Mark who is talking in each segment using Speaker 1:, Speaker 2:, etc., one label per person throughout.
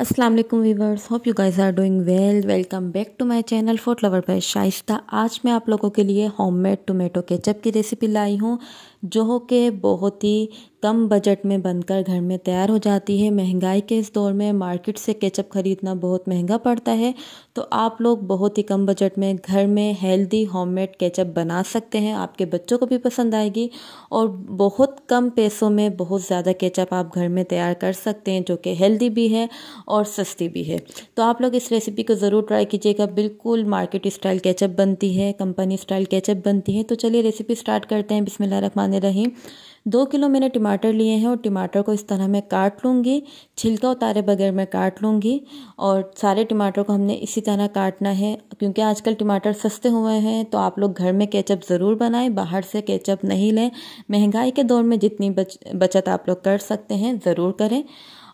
Speaker 1: अस्सलाम वालेकुम viewers hope you guys are doing well welcome back to my channel food lover by Shaista आज मैं आप लोगों के लिए होममेड टोमेटो केचप की रेसिपी लाई हूँ जो कि बहुत ही कम बजट में बनकर घर में तैयार हो जाती है महंगाई के इस दौर में मार्केट से केचप खरीदना बहुत महंगा पड़ता है तो आप लोग बहुत ही कम बजट में घर में हेल्दी होममेड केचप बना सकते हैं आपके बच्चों को भी पसंद आएगी और बहुत कम पैसों में बहुत ज़्यादा केचप आप घर में तैयार कर सकते हैं जो कि हेल्दी भी है और सस्ती भी है तो आप लोग इस रेसिपी को ज़रूर ट्राई कीजिएगा बिल्कुल मार्केट स्टाइल केचप बनती है कंपनी स्टाइल केचप बनती है तो चलिए रेसिपी स्टार्ट करते हैं बिसमिल्ल रखमान रहीम दो किलो मैंने टमाटर लिए हैं और टमाटर को इस तरह मैं काट लूँगी छिलका उतारे बगैर मैं काट लूँगी और सारे टमाटर को हमने इसी तरह काटना है क्योंकि आजकल टमाटर सस्ते हुए हैं तो आप लोग घर में केचप ज़रूर बनाएं बाहर से केचप नहीं लें महंगाई के दौर में जितनी बच बचत आप लोग कर सकते हैं ज़रूर करें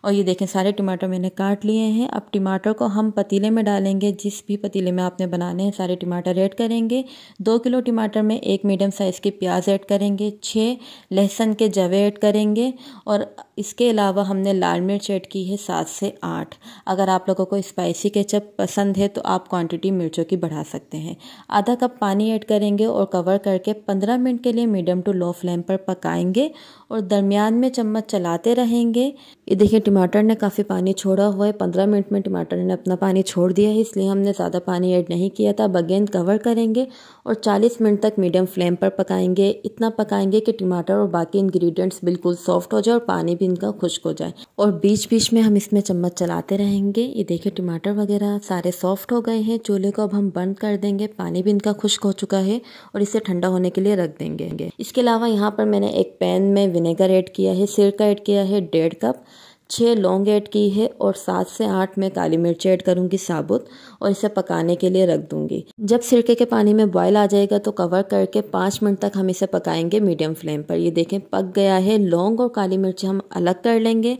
Speaker 1: और ये देखें सारे टमाटर मैंने काट लिए हैं अब टमाटर को हम पतीले में डालेंगे जिस भी पतीले में आपने बनाने हैं सारे टमाटर ऐड करेंगे दो किलो टमाटर में एक मीडियम साइज़ की प्याज ऐड करेंगे छः लहसुन के जवे ऐड करेंगे और इसके अलावा हमने लाल मिर्च ऐड की है सात से आठ अगर आप लोगों को स्पाइसी केचप पसंद है तो आप क्वांटिटी मिर्चों की बढ़ा सकते हैं आधा कप पानी ऐड करेंगे और कवर करके पंद्रह मिनट के लिए मीडियम टू लो फ्लेम पर पकाएंगे और दरमियान में चम्मच चलाते रहेंगे ये देखिए टमाटर ने काफ़ी पानी छोड़ा हुआ है पंद्रह मिनट में टमाटर ने अपना पानी छोड़ दिया है इसलिए हमने ज़्यादा पानी ऐड नहीं किया था अब अगेन कवर करेंगे और चालीस मिनट तक मीडियम फ्लेम पर पकाएंगे इतना पकाएंगे कि टमाटर और बाकी इंग्रेडिएंट्स बिल्कुल सॉफ्ट हो जाए और पानी भी इनका खुश्क हो जाए और बीच बीच में हम इसमें चम्मच चलाते रहेंगे ये देखिए टमाटर वगैरह सारे सॉफ्ट हो गए हैं चूल्हे को अब हम बंद कर देंगे पानी भी इनका खुश्क हो चुका है और इसे ठंडा होने के लिए रख देंगे इसके अलावा यहाँ पर मैंने एक पैन में विनेगर ऐड किया है सिरका ऐड किया है डेढ़ कप छः लौंग ऐड की है और सात से आठ मैं काली मिर्च ऐड करूँगी साबुत और इसे पकाने के लिए रख दूँगी जब सिरके के पानी में बॉयल आ जाएगा तो कवर करके पाँच मिनट तक हम इसे पकाएंगे मीडियम फ्लेम पर ये देखें पक गया है लौंग और काली मिर्च हम अलग कर लेंगे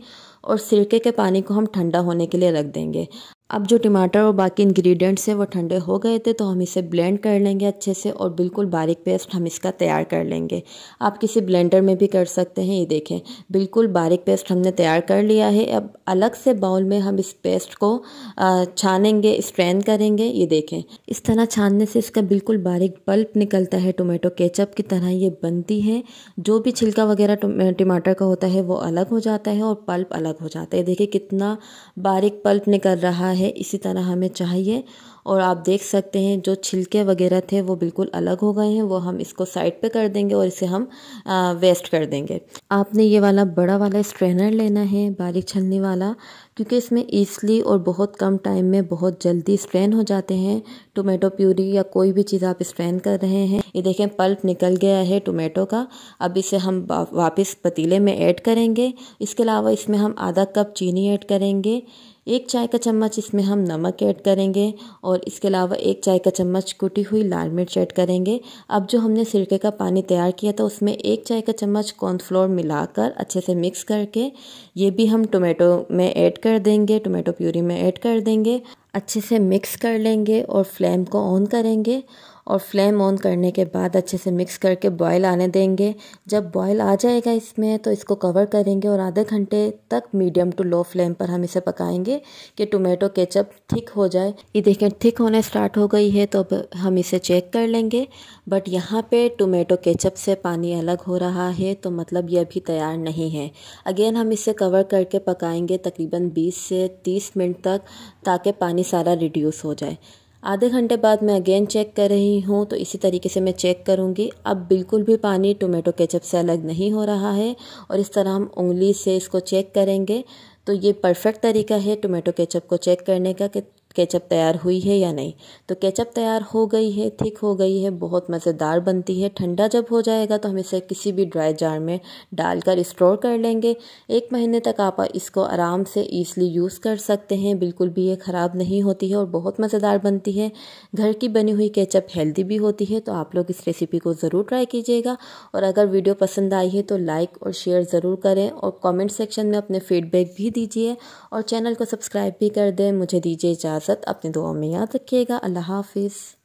Speaker 1: और सिरके के पानी को हम ठंडा होने के लिए रख देंगे अब जो टमाटर और बाकी इंग्रेडिएंट्स हैं वो ठंडे हो गए थे तो हम इसे ब्लेंड कर लेंगे अच्छे से और बिल्कुल बारीक पेस्ट हम इसका तैयार कर लेंगे आप किसी ब्लेंडर में भी कर सकते हैं ये देखें बिल्कुल बारीक पेस्ट हमने तैयार कर लिया है अब अलग से बाउल में हम इस पेस्ट को छानेंगे स्ट्रेन करेंगे ये देखें इस तरह छानने से इसका बिल्कुल बारीक पल्प निकलता है टोमेटो केचप की तरह ये बनती है जो भी छिलका वगैरह टमाटर का होता है वो अलग हो जाता है और पल्प अलग हो जाता है देखिए कितना बारीक पल्प निकल रहा है है इसी तरह हमें चाहिए और आप देख सकते हैं जो छिलके वगैरह थे वो बिल्कुल अलग हो गए हैं वो हम इसको साइड पे कर देंगे और इसे हम वेस्ट कर देंगे आपने ये वाला बड़ा वाला स्ट्रेनर लेना है बारीक छलनी वाला क्योंकि इसमें ईजली और बहुत कम टाइम में बहुत जल्दी स्ट्रेन हो जाते हैं टोमेटो प्यूरी या कोई भी चीज़ आप स्ट्रेन कर रहे हैं ये देखें पल्प निकल गया है टोमेटो का अब इसे हम वापस पतीले में ऐड करेंगे इसके अलावा इसमें हम आधा कप चीनी ऐड करेंगे एक चाय का चम्मच इसमें हम नमक ऐड करेंगे और इसके अलावा एक चाय का चम्मच कुटी हुई लाल मिर्च ऐड करेंगे अब जो हमने सिरके का पानी तैयार किया था उसमें एक चाय का चम्मच कॉर्नफ्लोर मिलाकर अच्छे से मिक्स करके ये भी हम टोमेटो में ऐड कर देंगे टोमेटो प्यूरी में ऐड कर देंगे अच्छे से मिक्स कर लेंगे और फ्लेम को ऑन करेंगे और फ्लेम ऑन करने के बाद अच्छे से मिक्स करके बॉयल आने देंगे जब बॉयल आ जाएगा इसमें तो इसको कवर करेंगे और आधे घंटे तक मीडियम टू लो फ्लेम पर हम इसे पकाएंगे कि टोमेटो केचप थिक हो जाए ये देखें थिक होने स्टार्ट हो गई है तो अब हम इसे चेक कर लेंगे बट यहाँ पे टोमेटो केचप से पानी अलग हो रहा है तो मतलब ये अभी तैयार नहीं है अगेन हम इसे कवर करके पकाएंगे तकरीबन बीस से तीस मिनट तक ताकि पानी पानी सारा रिड्यूस हो जाए आधे घंटे बाद मैं अगेन चेक कर रही हूँ तो इसी तरीके से मैं चेक करूँगी अब बिल्कुल भी पानी टोमेटो केचप से अलग नहीं हो रहा है और इस तरह हम उंगली से इसको चेक करेंगे तो ये परफेक्ट तरीका है टोमेटो केचप को चेक करने का कि केचप तैयार हुई है या नहीं तो केचप तैयार हो गई है थिक हो गई है बहुत मज़ेदार बनती है ठंडा जब हो जाएगा तो हम इसे किसी भी ड्राई जार में डालकर स्टोर कर लेंगे एक महीने तक आप इसको आराम से ईजली यूज़ कर सकते हैं बिल्कुल भी ये ख़राब नहीं होती है और बहुत मज़ेदार बनती है घर की बनी हुई केचप हेल्दी भी होती है तो आप लोग इस रेसिपी को ज़रूर ट्राई कीजिएगा और अगर वीडियो पसंद आई है तो लाइक और शेयर ज़रूर करें और कॉमेंट सेक्शन में अपने फीडबैक भी दीजिए और चैनल को सब्सक्राइब भी कर दें मुझे दीजिए जा اجازت اپنی دعاؤں میں یاد رکھیے گا اللہ حافظ